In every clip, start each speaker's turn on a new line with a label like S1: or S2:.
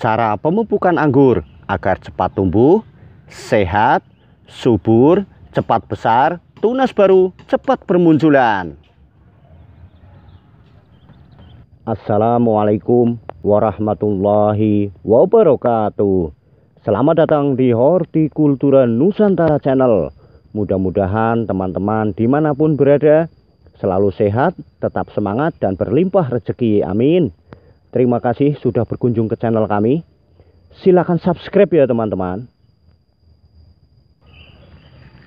S1: Cara pemupukan anggur agar cepat tumbuh, sehat, subur, cepat besar, tunas baru, cepat bermunculan. Assalamualaikum warahmatullahi wabarakatuh. Selamat datang di Hortikultura Nusantara Channel. Mudah-mudahan teman-teman dimanapun berada selalu sehat, tetap semangat dan berlimpah rezeki. Amin. Terima kasih sudah berkunjung ke channel kami. Silahkan subscribe ya teman-teman.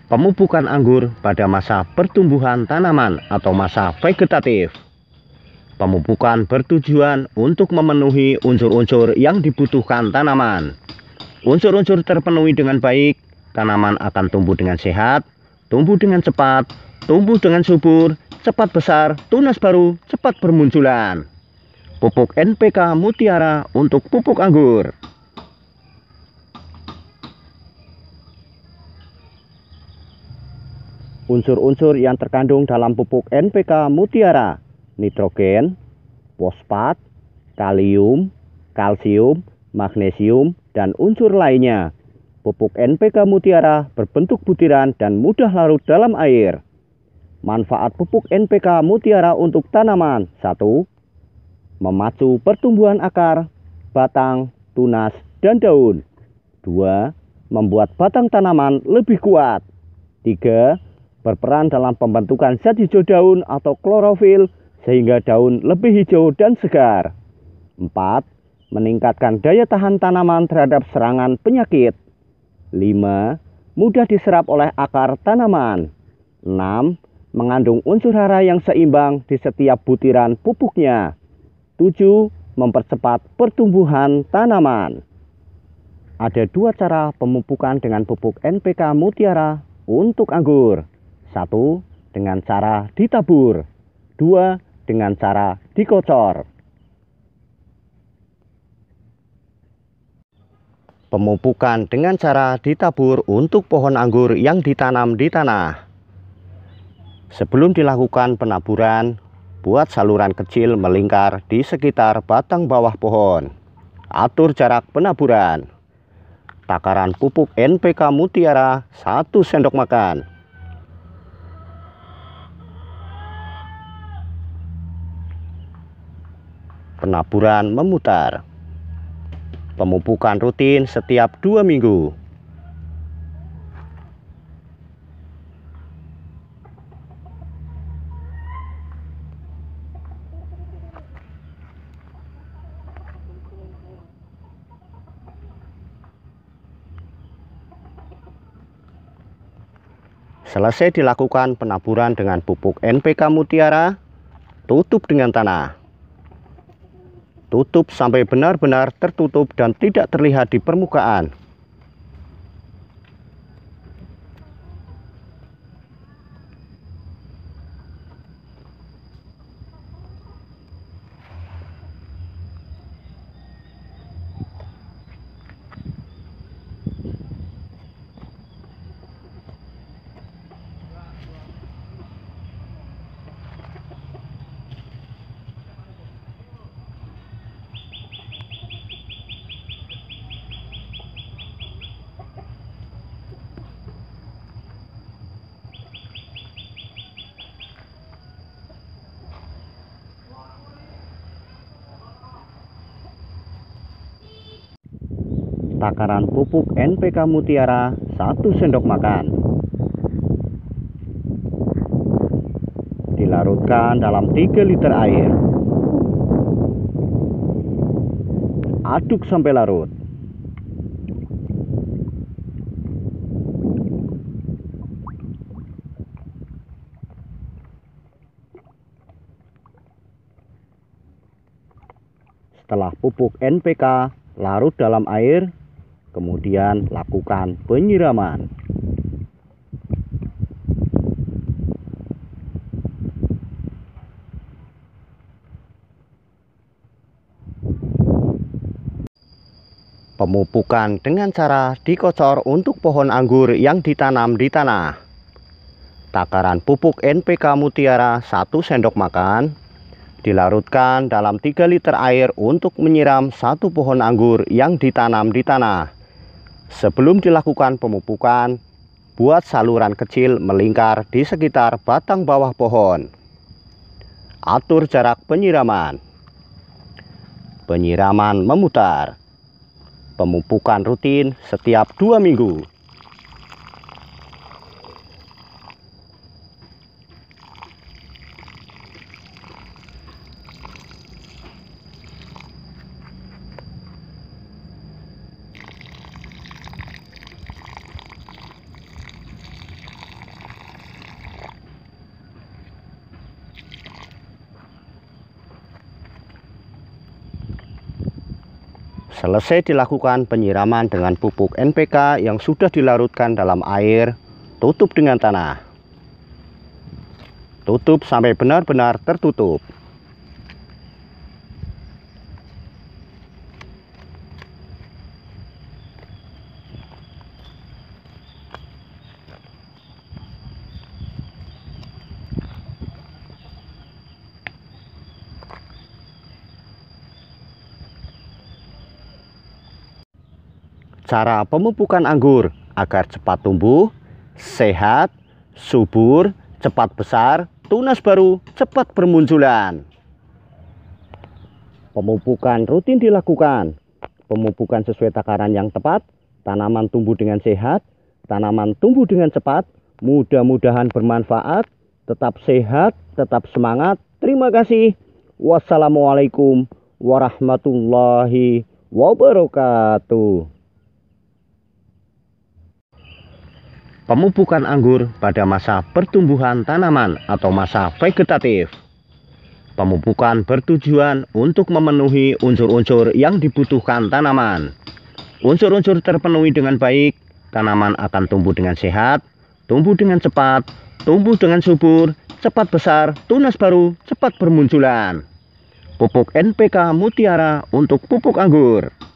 S1: Pemupukan anggur pada masa pertumbuhan tanaman atau masa vegetatif. Pemupukan bertujuan untuk memenuhi unsur-unsur yang dibutuhkan tanaman. Unsur-unsur terpenuhi dengan baik, tanaman akan tumbuh dengan sehat, tumbuh dengan cepat, tumbuh dengan subur, cepat besar, tunas baru, cepat bermunculan pupuk NPK Mutiara untuk pupuk anggur. Unsur-unsur yang terkandung dalam pupuk NPK Mutiara Nitrogen, fosfat, kalium, kalsium, magnesium, dan unsur lainnya. Pupuk NPK Mutiara berbentuk butiran dan mudah larut dalam air. Manfaat pupuk NPK Mutiara untuk tanaman 1 memacu pertumbuhan akar, batang, tunas, dan daun. 2. Membuat batang tanaman lebih kuat. 3. Berperan dalam pembentukan zat hijau daun atau klorofil sehingga daun lebih hijau dan segar. 4. Meningkatkan daya tahan tanaman terhadap serangan penyakit. 5. Mudah diserap oleh akar tanaman. 6. Mengandung unsur hara yang seimbang di setiap butiran pupuknya. 7. Mempercepat pertumbuhan tanaman. Ada dua cara pemupukan dengan pupuk NPK mutiara untuk anggur. Satu, Dengan cara ditabur. Dua, Dengan cara dikocor. Pemupukan dengan cara ditabur untuk pohon anggur yang ditanam di tanah. Sebelum dilakukan penaburan, Buat saluran kecil melingkar di sekitar batang bawah pohon. Atur jarak penaburan. Takaran pupuk NPK Mutiara 1 sendok makan. Penaburan memutar. Pemupukan rutin setiap 2 minggu. Selesai dilakukan penaburan dengan pupuk NPK mutiara, tutup dengan tanah. Tutup sampai benar-benar tertutup dan tidak terlihat di permukaan. takaran pupuk NPK Mutiara 1 sendok makan. Dilarutkan dalam 3 liter air. Aduk sampai larut. Setelah pupuk NPK larut dalam air Kemudian lakukan penyiraman. Pemupukan dengan cara dikocor untuk pohon anggur yang ditanam di tanah. Takaran pupuk NPK Mutiara 1 sendok makan dilarutkan dalam 3 liter air untuk menyiram satu pohon anggur yang ditanam di tanah. Sebelum dilakukan pemupukan, buat saluran kecil melingkar di sekitar batang bawah pohon. Atur jarak penyiraman. Penyiraman memutar. Pemupukan rutin setiap dua minggu. Selesai dilakukan penyiraman dengan pupuk NPK yang sudah dilarutkan dalam air, tutup dengan tanah. Tutup sampai benar-benar tertutup. Cara pemupukan anggur agar cepat tumbuh, sehat, subur, cepat besar, tunas baru cepat bermunculan. Pemupukan rutin dilakukan. Pemupukan sesuai takaran yang tepat, tanaman tumbuh dengan sehat, tanaman tumbuh dengan cepat, mudah-mudahan bermanfaat, tetap sehat, tetap semangat. Terima kasih. Wassalamualaikum warahmatullahi wabarakatuh. pemupukan anggur pada masa pertumbuhan tanaman atau masa vegetatif. Pemupukan bertujuan untuk memenuhi unsur-unsur yang dibutuhkan tanaman. Unsur-unsur terpenuhi dengan baik, tanaman akan tumbuh dengan sehat, tumbuh dengan cepat, tumbuh dengan subur, cepat besar, tunas baru, cepat bermunculan. Pupuk NPK Mutiara untuk pupuk anggur.